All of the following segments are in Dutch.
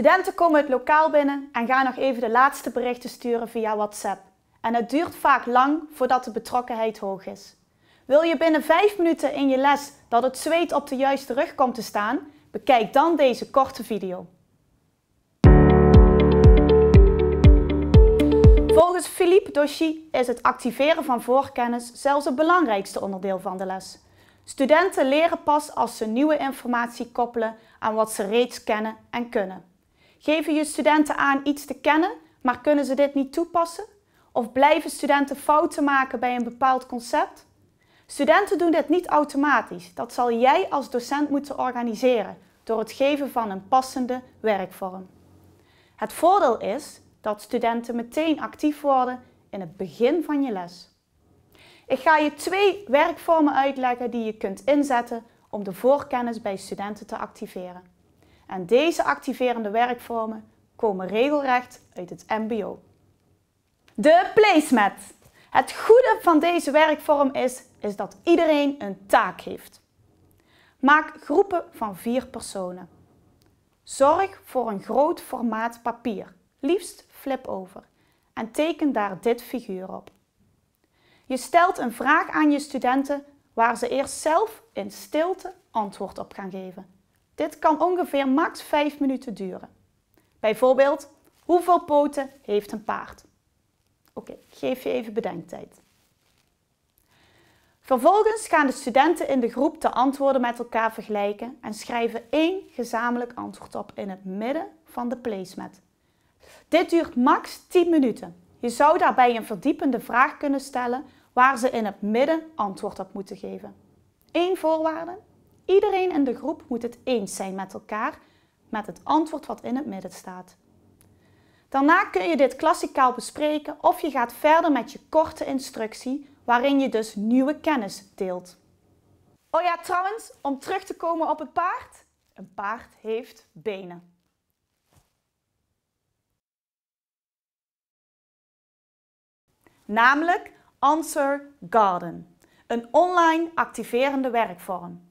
Studenten komen het lokaal binnen en gaan nog even de laatste berichten sturen via WhatsApp. En het duurt vaak lang voordat de betrokkenheid hoog is. Wil je binnen 5 minuten in je les dat het zweet op de juiste rug komt te staan? Bekijk dan deze korte video. Volgens Philippe Doshi is het activeren van voorkennis zelfs het belangrijkste onderdeel van de les. Studenten leren pas als ze nieuwe informatie koppelen aan wat ze reeds kennen en kunnen. Geven je studenten aan iets te kennen, maar kunnen ze dit niet toepassen? Of blijven studenten fouten maken bij een bepaald concept? Studenten doen dit niet automatisch. Dat zal jij als docent moeten organiseren door het geven van een passende werkvorm. Het voordeel is dat studenten meteen actief worden in het begin van je les. Ik ga je twee werkvormen uitleggen die je kunt inzetten om de voorkennis bij studenten te activeren. En deze activerende werkvormen komen regelrecht uit het MBO. De placemat. Het goede van deze werkvorm is, is dat iedereen een taak heeft. Maak groepen van vier personen. Zorg voor een groot formaat papier, liefst flip-over, en teken daar dit figuur op. Je stelt een vraag aan je studenten waar ze eerst zelf in stilte antwoord op gaan geven. Dit kan ongeveer max 5 minuten duren. Bijvoorbeeld, hoeveel poten heeft een paard? Oké, geef je even bedenktijd. Vervolgens gaan de studenten in de groep de antwoorden met elkaar vergelijken en schrijven één gezamenlijk antwoord op in het midden van de placemat. Dit duurt max 10 minuten. Je zou daarbij een verdiepende vraag kunnen stellen waar ze in het midden antwoord op moeten geven. Eén voorwaarde, Iedereen in de groep moet het eens zijn met elkaar met het antwoord wat in het midden staat. Daarna kun je dit klassikaal bespreken of je gaat verder met je korte instructie waarin je dus nieuwe kennis deelt. Oh ja, trouwens, om terug te komen op het paard. Een paard heeft benen. Namelijk Answer Garden, een online activerende werkvorm.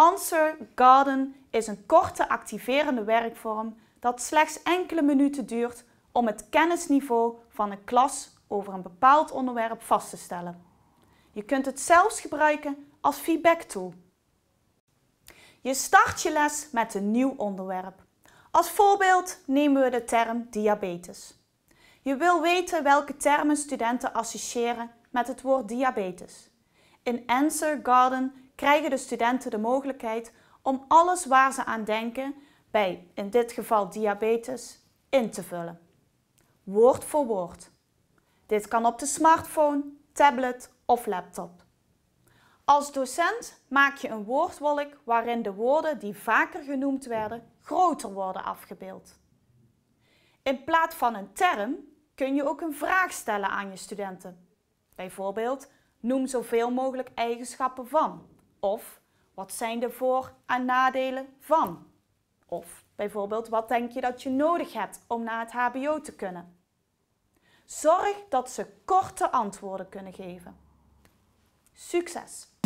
Answer Garden is een korte activerende werkvorm dat slechts enkele minuten duurt om het kennisniveau van een klas over een bepaald onderwerp vast te stellen. Je kunt het zelfs gebruiken als feedback tool. Je start je les met een nieuw onderwerp. Als voorbeeld nemen we de term diabetes. Je wil weten welke termen studenten associëren met het woord diabetes. In Answer Garden krijgen de studenten de mogelijkheid om alles waar ze aan denken, bij in dit geval diabetes, in te vullen. Woord voor woord. Dit kan op de smartphone, tablet of laptop. Als docent maak je een woordwolk waarin de woorden die vaker genoemd werden groter worden afgebeeld. In plaats van een term kun je ook een vraag stellen aan je studenten. Bijvoorbeeld, noem zoveel mogelijk eigenschappen van. Of wat zijn de voor- en nadelen van? Of bijvoorbeeld wat denk je dat je nodig hebt om naar het HBO te kunnen? Zorg dat ze korte antwoorden kunnen geven. Succes!